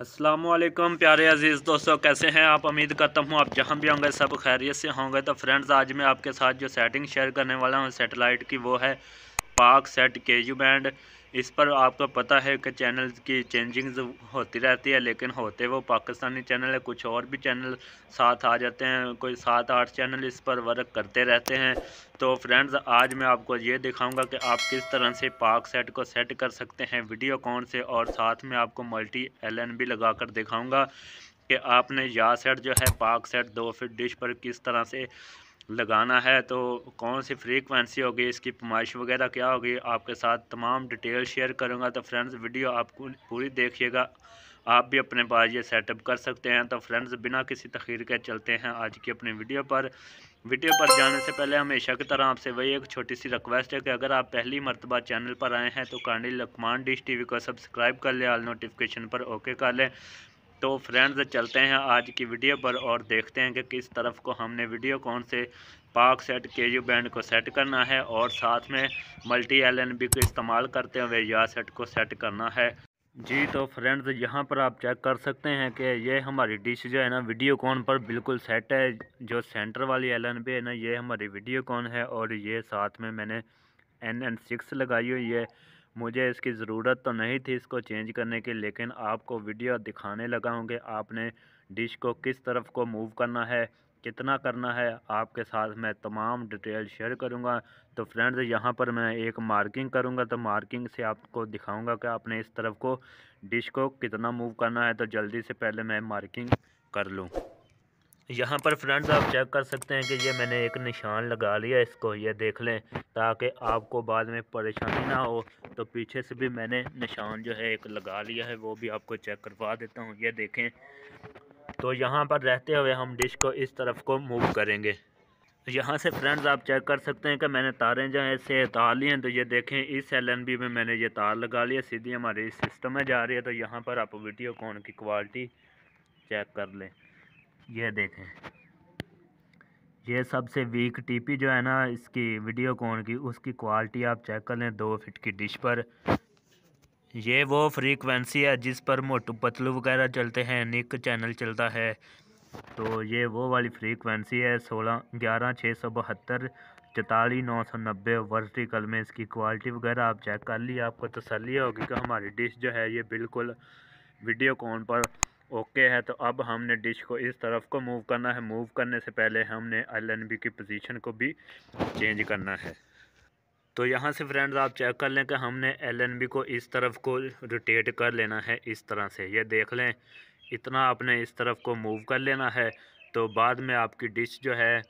असलकम प्यारे अज़ीज़ दोस्तों कैसे हैं आप उम्मीद करता हूँ आप जहाँ भी होंगे सब खैरियत से होंगे तो फ्रेंड्स आज मैं आपके साथ जो सेटिंग शेयर करने वाला हूँ सेटेलाइट की वो है पाक सेट के बैंड इस पर आपको पता है कि चैनल की चेंजिंग्स होती रहती है लेकिन होते वो पाकिस्तानी चैनल है कुछ और भी चैनल साथ आ जाते हैं कोई सात आठ चैनल इस पर वर्क करते रहते हैं तो फ्रेंड्स आज मैं आपको ये दिखाऊंगा कि आप किस तरह से पाक सेट को सेट कर सकते हैं वीडियो कौन से और साथ में आपको मल्टी एन भी लगा कर दिखाऊँगा कि आपने या सेट जो है पाक सेट दो फिट डिश पर किस तरह से लगाना है तो कौन सी फ्रीक्वेंसी होगी इसकी पमाइश वगैरह क्या होगी आपके साथ तमाम डिटेल शेयर करूँगा तो फ्रेंड्स वीडियो आपको पूरी देखिएगा आप भी अपने पास ये सेटअप कर सकते हैं तो फ्रेंड्स बिना किसी तखीर के चलते हैं आज की अपनी वीडियो पर वीडियो पर जाने से पहले हमेशा की तरह आपसे वही एक छोटी सी रिक्वेस्ट है कि अगर आप पहली मरतबा चैनल पर आए हैं तो कांडी लकमान डिश टीवी को सब्सक्राइब कर लें आल नोटिफिकेशन पर ओके कर लें तो फ्रेंड्स चलते हैं आज की वीडियो पर और देखते हैं कि किस तरफ को हमने वीडियो कौन से पाक सेट के यू बैंड को सेट करना है और साथ में मल्टी एल एन बी को इस्तेमाल करते हुए या सेट को सेट करना है जी तो फ्रेंड्स यहाँ पर आप चेक कर सकते हैं कि ये हमारी डिश जो है ना वीडियो कॉन पर बिल्कुल सेट है जो सेंटर वाली एल एन बी है ना ये हमारी वीडियो कॉन है और ये साथ में मैंने एन एन सिक्स लगाई हुई है मुझे इसकी ज़रूरत तो नहीं थी इसको चेंज करने की लेकिन आपको वीडियो दिखाने लगा हूँ कि आपने डिश को किस तरफ को मूव करना है कितना करना है आपके साथ मैं तमाम डिटेल शेयर करूँगा तो फ्रेंड्स यहाँ पर मैं एक मार्किंग करूँगा तो मार्किंग से आपको दिखाऊँगा कि आपने इस तरफ को डिश को कितना मूव करना है तो जल्दी से पहले मैं मार्किंग कर लूँ यहाँ पर फ्रेंड्स आप चेक कर सकते हैं कि ये मैंने एक निशान लगा लिया इसको ये देख लें ताकि आपको बाद में परेशानी ना हो तो पीछे से भी मैंने निशान जो है एक लगा लिया है वो भी आपको चेक करवा देता हूँ ये देखें तो यहाँ पर रहते हुए हम डिश को इस तरफ को मूव करेंगे यहाँ से फ्रेंड्स आप चेक कर सकते हैं कि मैंने तारें जो है इससे तार ली हैं तो ये देखें इस एल एन बी में मैंने ये तार लगा लिया सीधी हमारे इस सिस्टम में जा रही है तो यहाँ पर आप वीडियो कॉन की क्वालिटी चेक कर लें ये देखें ये सबसे वीक टीपी जो है ना इसकी वीडियो कॉन की उसकी क्वालिटी आप चेक कर लें दो फिट की डिश पर ये वो फ्रीक्वेंसी है जिस पर मोटू पतलू वगैरह चलते हैं निक चैनल चलता है तो ये वो वाली फ्रीक्वेंसी है सोलह ग्यारह छः सौ बहत्तर चौतालीस नौ सौ नब्बे वर्टिकल में इसकी क्वालिटी वगैरह आप चेक कर ली आपको तसली होगी कि हमारी डिश जो है ये बिल्कुल वीडियो कॉन पर ओके है तो अब हमने डिश को इस तरफ को मूव करना है मूव करने से पहले हमने एल की पोजीशन को भी चेंज करना है तो यहाँ से फ्रेंड्स आप चेक कर लें कि हमने एल को इस तरफ को रोटेट कर लेना है इस तरह से ये देख लें इतना आपने इस तरफ को मूव कर लेना है तो बाद में आपकी डिश जो है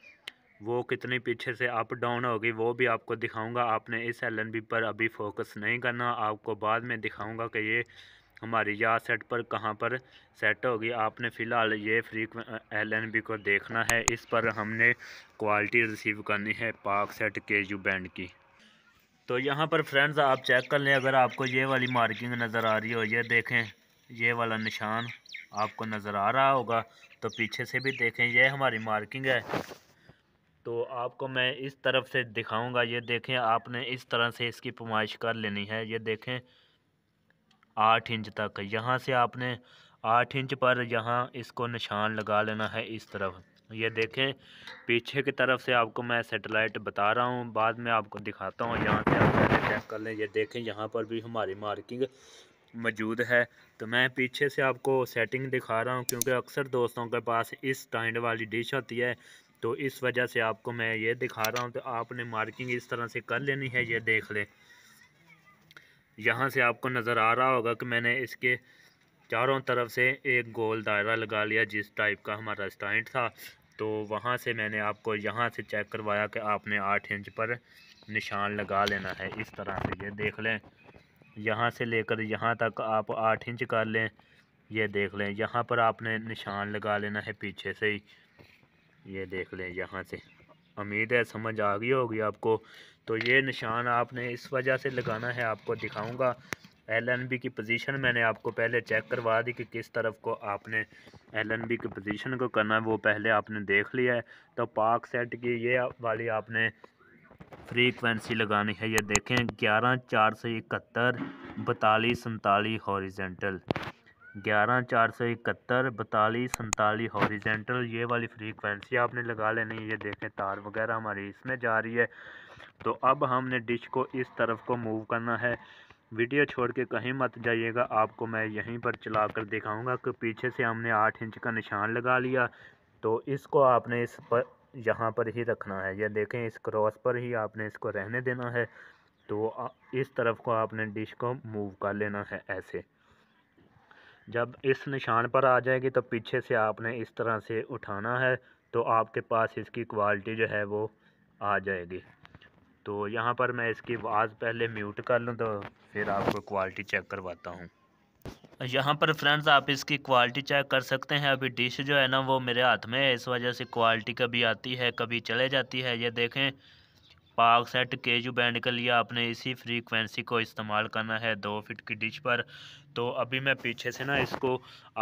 वो कितनी पीछे से अप डाउन होगी वो भी आपको दिखाऊंगा आपने इस एल पर अभी फोकस नहीं करना आपको बाद में दिखाऊंगा कि ये हमारी या सेट पर कहाँ पर सेट होगी आपने फ़िलहाल ये फ्रीक एल एन बी को देखना है इस पर हमने क्वालिटी रिसीव करनी है पाक सेट के यू बैंड की तो यहाँ पर फ्रेंड्स आप चेक कर लें अगर आपको ये वाली मार्किंग नज़र आ रही हो ये देखें ये वाला निशान आपको नज़र आ रहा होगा तो पीछे से भी देखें ये हमारी मार्किंग है तो आपको मैं इस तरफ से दिखाऊंगा ये देखें आपने इस तरह से इसकी पुमाइश कर लेनी है ये देखें आठ इंच तक यहाँ से आपने आठ इंच पर यहाँ इसको निशान लगा लेना है इस तरफ ये देखें पीछे की तरफ से आपको मैं सेटेलाइट बता रहा हूँ बाद में आपको दिखाता हूँ यहाँ से आप पहले चेक कर लें ये देखें यहाँ पर भी हमारी मार्किंग मौजूद है तो मैं पीछे से आपको सेटिंग दिखा रहा हूँ क्योंकि अक्सर दोस्तों के पास इस टाइंड वाली डिश होती है तो इस वजह से आपको मैं ये दिखा रहा हूँ तो आपने मार्किंग इस तरह से कर लेनी है ये देख लें यहाँ से आपको नज़र आ रहा होगा कि मैंने इसके चारों तरफ से एक गोल दायरा लगा लिया जिस टाइप का हमारा स्टैंड था तो वहाँ से मैंने आपको यहाँ से चेक करवाया कि आपने आठ इंच पर निशान लगा लेना है इस तरह से ये देख लें यहाँ से लेकर यहाँ तक आप आठ इंच कर लें ये देख लें यहाँ पर आपने निशान लगा लेना है पीछे से ही ये देख लें यहाँ से उम्मीद है समझ आ गई होगी आपको तो ये निशान आपने इस वजह से लगाना है आपको दिखाऊंगा एलएनबी की पोजीशन मैंने आपको पहले चेक करवा दी कि किस तरफ को आपने एलएनबी की पोजीशन को करना है वो पहले आपने देख लिया है तो पाक सेट की ये वाली आपने फ्रीक्वेंसी लगानी है ये देखें ग्यारह चार सौ इकहत्तर बतालीस सन्तालीस हॉरिजेंटल ग्यारह चार सौ इकहत्तर बतालीस सैंतालीस हॉरिजेंटल ये वाली फ्रीक्वेंसी आपने लगा लेनी है ये देखें तार वगैरह हमारी इसमें जा रही है तो अब हमने डिश को इस तरफ को मूव करना है वीडियो छोड़ के कहीं मत जाइएगा आपको मैं यहीं पर चला कर दिखाऊँगा कि पीछे से हमने आठ इंच का निशान लगा लिया तो इसको आपने इस पर यहाँ पर ही रखना है या देखें इस क्रॉस पर ही आपने इसको रहने देना है तो इस तरफ को आपने डिश को मूव कर लेना है ऐसे जब इस निशान पर आ जाएगी तो पीछे से आपने इस तरह से उठाना है तो आपके पास इसकी क्वालिटी जो है वो आ जाएगी तो यहाँ पर मैं इसकी आवाज़ पहले म्यूट कर लूँ तो फिर आपको क्वालिटी चेक करवाता हूँ यहाँ पर फ्रेंड्स आप इसकी क्वालिटी चेक कर सकते हैं अभी डिश जो है ना वो मेरे हाथ में है इस वजह से क्वालिटी कभी आती है कभी चले जाती है ये देखें पाक सेट केजू बैंड के लिए आपने इसी फ्रीक्वेंसी को इस्तेमाल करना है दो फिट की डिश पर तो अभी मैं पीछे से ना इसको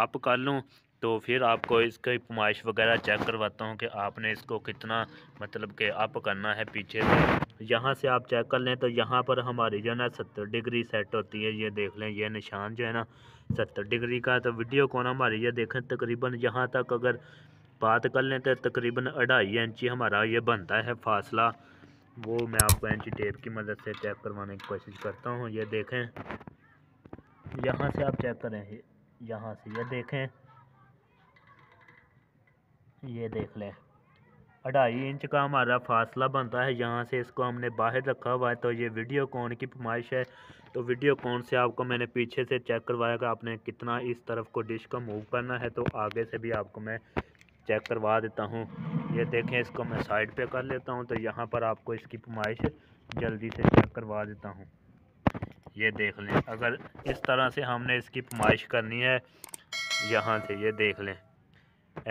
अप कर लूँ तो फिर आपको इसकी पुमाइश वगैरह चेक करवाता हूँ कि आपने इसको कितना मतलब कि अप करना है पीछे से यहाँ से आप चेक कर लें तो यहाँ पर हमारी जो है ना सत्तर डिग्री सेट होती है ये देख लें ये निशान जो है ना सत्तर डिग्री का तो वीडियो कौन हमारी ये देखें तकरीबन यहाँ तक अगर बात कर लें तो तकरीबन अढ़ाई इंची हमारा ये बनता है फासला वो मैं आपको एंची टेप की मदद से चेक करवाने की कोशिश करता हूँ ये देखें यहाँ से आप चेक करें यहाँ से ये देखें ये देख लें अढ़ाई इंच का हमारा फासला बनता है यहाँ से इसको हमने बाहर रखा हुआ है तो ये वीडियो कॉन की फरमाइश है तो वीडियो कॉन से आपको मैंने पीछे से चेक करवाया कि आपने कितना इस तरफ को डिश का मूव करना है तो आगे से भी आपको मैं चेक करवा देता हूँ ये देखें इसको मैं साइड पे कर लेता हूँ तो यहाँ पर आपको इसकी पुमाइश जल्दी से चेक करवा देता हूँ ये देख लें अगर इस तरह से हमने इसकी पुमाइश करनी है यहाँ से ये देख लें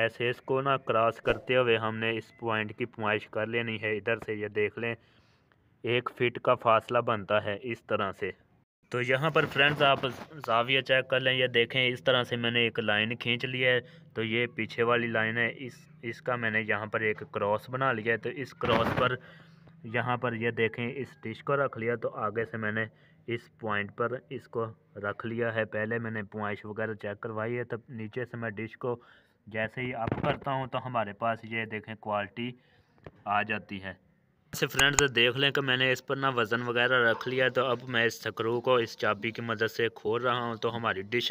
ऐसे इसको ना क्रॉस करते हुए हमने इस पॉइंट की पुमाइश कर लेनी है इधर से ये देख लें एक फ़िट का फासला बनता है इस तरह से तो यहाँ पर फ्रेंड्स आप जाविया चेक कर लें या देखें इस तरह से मैंने एक लाइन खींच ली है तो ये पीछे वाली लाइन है इस इसका मैंने यहाँ पर एक क्रॉस बना लिया है तो इस क्रॉस पर यहाँ पर ये देखें इस डिश को रख लिया तो आगे से मैंने इस पॉइंट पर इसको रख लिया है पहले मैंने पुआइश वगैरह चेक करवाई है तब नीचे से मैं डिश को जैसे ही अप करता हूँ तो हमारे पास ये देखें क्वालिटी आ जाती है से फ्रेंड्स देख लें कि मैंने इस पर ना वज़न वगैरह रख लिया तो अब मैं इस सकरू को इस चाबी की मदद से खोल रहा हूँ तो हमारी डिश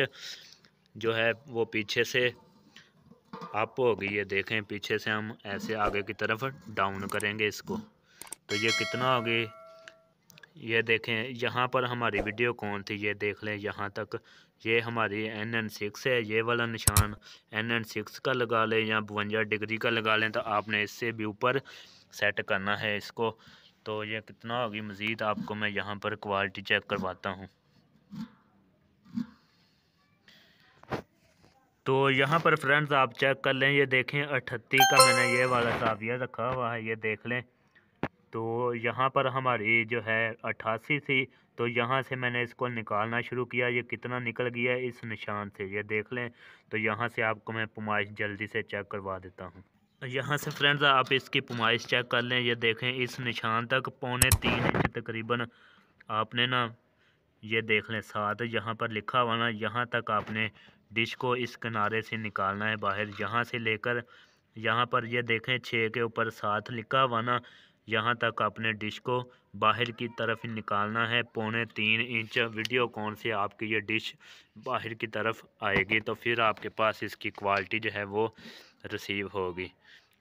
जो है वो पीछे से अप हो गई है देखें पीछे से हम ऐसे आगे की तरफ डाउन करेंगे इसको तो ये कितना होगी ये देखें यहाँ पर हमारी वीडियो कौन थी ये देख लें यहाँ तक ये हमारी एन एन सिक्स है ये वाला निशान एन एन सिक्स का लगा लें या बवंजा डिग्री का लगा लें तो आपने इससे भी ऊपर सेट करना है इसको तो ये कितना होगी मज़ीद आपको मैं यहाँ पर क्वालिटी चेक करवाता हूँ तो यहाँ पर फ्रेंड्स आप चेक कर लें ये देखें अठत्ती का मैंने ये वाला साविया रखा हुआ है ये देख लें तो यहाँ पर हमारी जो है अट्ठासी थी तो यहाँ से मैंने इसको निकालना शुरू किया ये कितना निकल गया इस निशान से ये देख लें तो यहाँ से आपको मैं पुमाइश जल्दी से चेक करवा देता हूँ तो यहाँ से फ्रेंड्स आप इसकी पुमाइश चेक कर लें ये देखें इस निशान तक पौने तीन इंच तकरीबन आपने ना ये देख लें साथ यहाँ पर लिखा हुआ ना यहाँ तक आपने डिश को इस किनारे से निकालना है बाहर यहाँ से लेकर यहाँ पर ये देखें छः के ऊपर साथ लिखा हुआ ना यहाँ तक आपने डिश को बाहर की तरफ निकालना है पौने तीन इंच वीडियो कौन से आपकी ये डिश बाहर की तरफ आएगी तो फिर आपके पास इसकी क्वालिटी जो है वो रिसीव होगी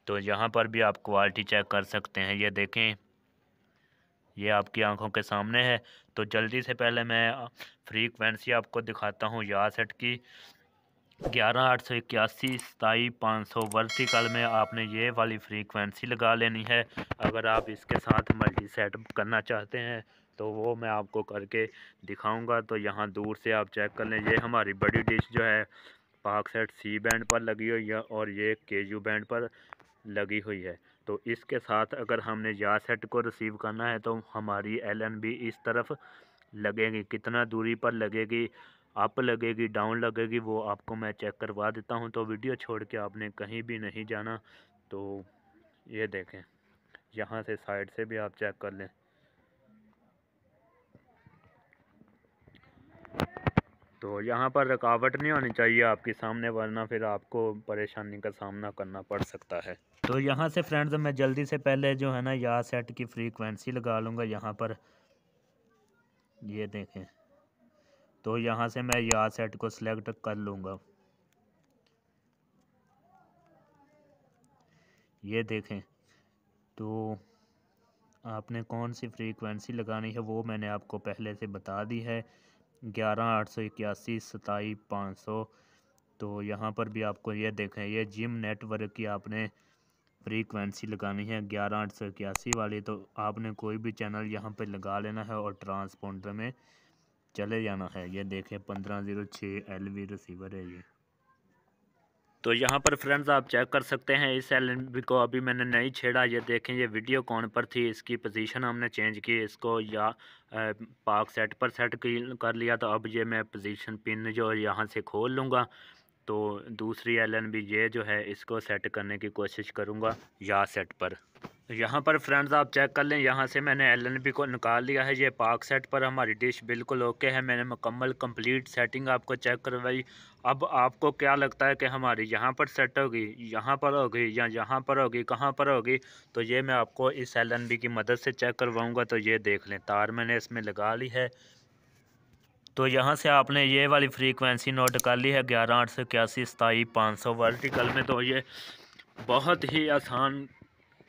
तो यहाँ पर भी आप क्वालिटी चेक कर सकते हैं ये देखें ये आपकी आंखों के सामने है तो जल्दी से पहले मैं फ्रीक्वेंसी आपको दिखाता हूँ या सेट की ग्यारह आठ सौ इक्यासी सताई पाँच सौ वर्टिकल में आपने ये वाली फ्रीक्वेंसी लगा लेनी है अगर आप इसके साथ मल्टी सेट करना चाहते हैं तो वो मैं आपको करके दिखाऊंगा तो यहाँ दूर से आप चेक कर लें ये हमारी बड़ी डिश जो है पाक सेट सी बैंड पर लगी हुई है और ये यू बैंड पर लगी हुई है तो इसके साथ अगर हमने या सेट को रिसीव करना है तो हमारी एल एन बी इस तरफ लगेगी कितना दूरी पर लगेगी अप लगेगी डाउन लगेगी वो आपको मैं चेक करवा देता हूँ तो वीडियो छोड़ के आपने कहीं भी नहीं जाना तो ये देखें यहाँ से साइड से भी आप चेक कर लें तो यहाँ पर रुकावट नहीं होनी चाहिए आपके सामने वरना फिर आपको परेशानी का सामना करना पड़ सकता है तो यहाँ से फ्रेंड्स मैं जल्दी से पहले जो है ना या सेट की फ्रीक्वेंसी लगा लूँगा यहाँ पर ये देखें तो यहाँ से मैं या सेट को सिलेक्ट कर लूँगा ये देखें तो आपने कौन सी फ्रीक्वेंसी लगानी है वो मैंने आपको पहले से बता दी है ग्यारह आठ सौ इक्यासी सताई पाँच सौ तो यहाँ पर भी आपको ये देखें ये जिम नेटवर्क की आपने फ्रीक्वेंसी लगानी है ग्यारह आठ सौ इक्यासी वाली तो आपने कोई भी चैनल यहाँ पर लगा लेना है और ट्रांसपोंडर में चले जाना है ये देखें पंद्रह ज़ीरो छः एल रिसीवर है ये तो यहाँ पर फ्रेंड्स आप चेक कर सकते हैं इस एल को अभी मैंने नहीं छेड़ा ये देखें ये वीडियो कौन पर थी इसकी पोजीशन हमने चेंज की इसको या पाक सेट पर सेट कर लिया तो अब ये मैं पोजीशन पिन जो यहाँ से खोल लूँगा तो दूसरी एल एन बी ये जो है इसको सेट करने की कोशिश करूँगा या सेट पर यहाँ पर फ्रेंड्स आप चेक कर लें यहाँ से मैंने एल एन बी को निकाल लिया है ये पाक सेट पर हमारी डिश बिल्कुल ओके है मैंने मुकम्मल कंप्लीट सेटिंग आपको चेक करवाई अब आपको क्या लगता है कि हमारी यहाँ पर सेट होगी यहाँ पर होगी या यहाँ पर होगी कहाँ पर होगी तो ये मैं आपको इस एल एन बी की मदद से चेक करवाऊँगा तो ये देख लें तार मैंने इसमें लगा ली है तो यहाँ से आपने ये वाली फ्रीक्वेंसी नोट कर ली है ग्यारह आठ सौ इक्यासी सताई पाँच सौ वर्टिकल में तो ये बहुत ही आसान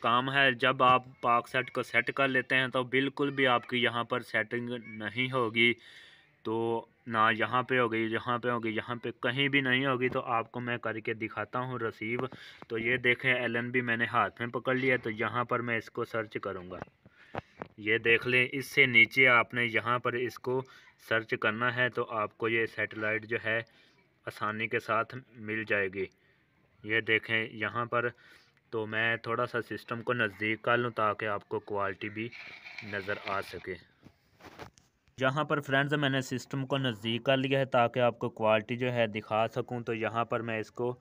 काम है जब आप पाक सेट को सेट कर लेते हैं तो बिल्कुल भी आपकी यहाँ पर सेटिंग नहीं होगी तो ना यहाँ पे होगी यहाँ पे होगी यहाँ पे कहीं भी नहीं होगी तो आपको मैं करके दिखाता हूँ रसीव तो ये देखें एलएनबी भी मैंने हाथ में पकड़ लिया तो यहाँ पर मैं इसको सर्च करूँगा ये देख लें इससे नीचे आपने यहाँ पर इसको सर्च करना है तो आपको ये सैटेलाइट जो है आसानी के साथ मिल जाएगी ये देखें यहाँ पर तो मैं थोड़ा सा सिस्टम को नज़दीक कर लूँ ताकि आपको क्वालिटी भी नज़र आ सके यहाँ पर फ्रेंड्स मैंने सिस्टम को नज़दीक कर लिया है ताकि आपको क्वालिटी जो है दिखा सकूँ तो यहाँ पर मैं इसको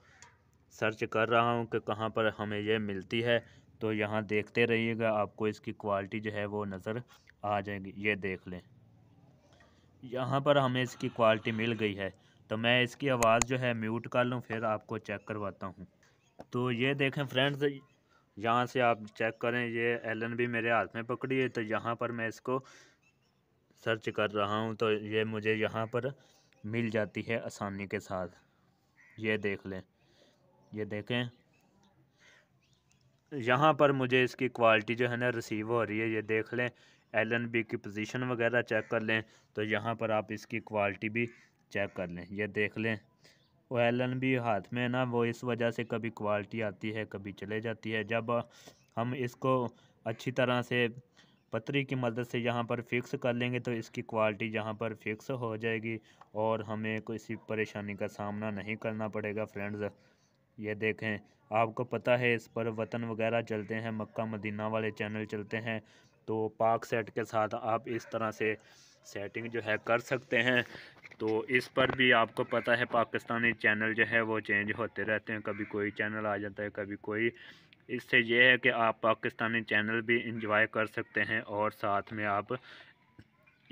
सर्च कर रहा हूँ कि कहाँ पर हमें यह मिलती है तो यहाँ देखते रहिएगा आपको इसकी क्वालिटी जो है वो नज़र आ जाएगी ये देख लें यहाँ पर हमें इसकी क्वालिटी मिल गई है तो मैं इसकी आवाज़ जो है म्यूट कर लूँ फिर आपको चेक करवाता हूँ तो ये देखें फ्रेंड्स यहाँ से आप चेक करें ये एलन भी मेरे हाथ में पकड़ी है तो यहाँ पर मैं इसको सर्च कर रहा हूँ तो ये मुझे यहाँ पर मिल जाती है आसानी के साथ ये देख लें ये देखें यहाँ पर मुझे इसकी क्वालिटी जो है ना रिसीव हो रही है ये देख लें एल एन बी की पोजीशन वगैरह चेक कर लें तो यहाँ पर आप इसकी क्वालिटी भी चेक कर लें ये देख लें वो एल एन बी हाथ में है ना वो इस वजह से कभी क्वालिटी आती है कभी चले जाती है जब हम इसको अच्छी तरह से पतरी की मदद से यहाँ पर फिक्स कर लेंगे तो इसकी क्वालिटी यहाँ पर फिक्स हो जाएगी और हमें किसी परेशानी का सामना नहीं करना पड़ेगा फ्रेंड्स ये देखें आपको पता है इस पर वतन वगैरह चलते हैं मक्का मदीना वाले चैनल चलते हैं तो पाक सेट के साथ आप इस तरह से सेटिंग जो है कर सकते हैं तो इस पर भी आपको पता है पाकिस्तानी चैनल जो है वो चेंज होते रहते हैं कभी कोई चैनल आ जाता है कभी कोई इससे यह है कि आप पाकिस्तानी चैनल भी इंजॉय कर सकते हैं और साथ में आप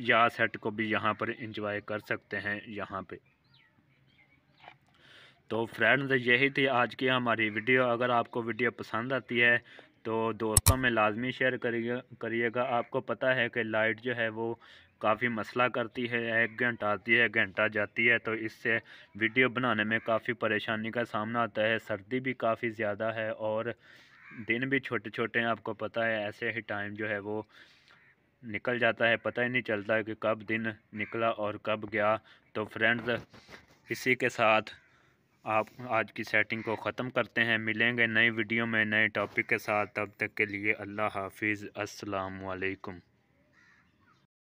या सेट को भी यहाँ पर इंजॉय कर सकते हैं यहाँ पे तो फ्रेंड्स यही थी आज की हमारी वीडियो अगर आपको वीडियो पसंद आती है तो दोस्तों में लाजमी शेयर करिए करिएगा आपको पता है कि लाइट जो है वो काफ़ी मसला करती है एक घंटा आती है घंटा जाती है तो इससे वीडियो बनाने में काफ़ी परेशानी का सामना आता है सर्दी भी काफ़ी ज़्यादा है और दिन भी छोटे छोटे हैं आपको पता है ऐसे ही टाइम जो है वो निकल जाता है पता ही नहीं चलता कि कब दिन निकला और कब गया तो फ्रेंड्स इसी के साथ आप आज की सेटिंग को ख़त्म करते हैं मिलेंगे नए वीडियो में नए टॉपिक के साथ तब तक के लिए अल्लाह हाफिज़ अस्सलाम वालेकुम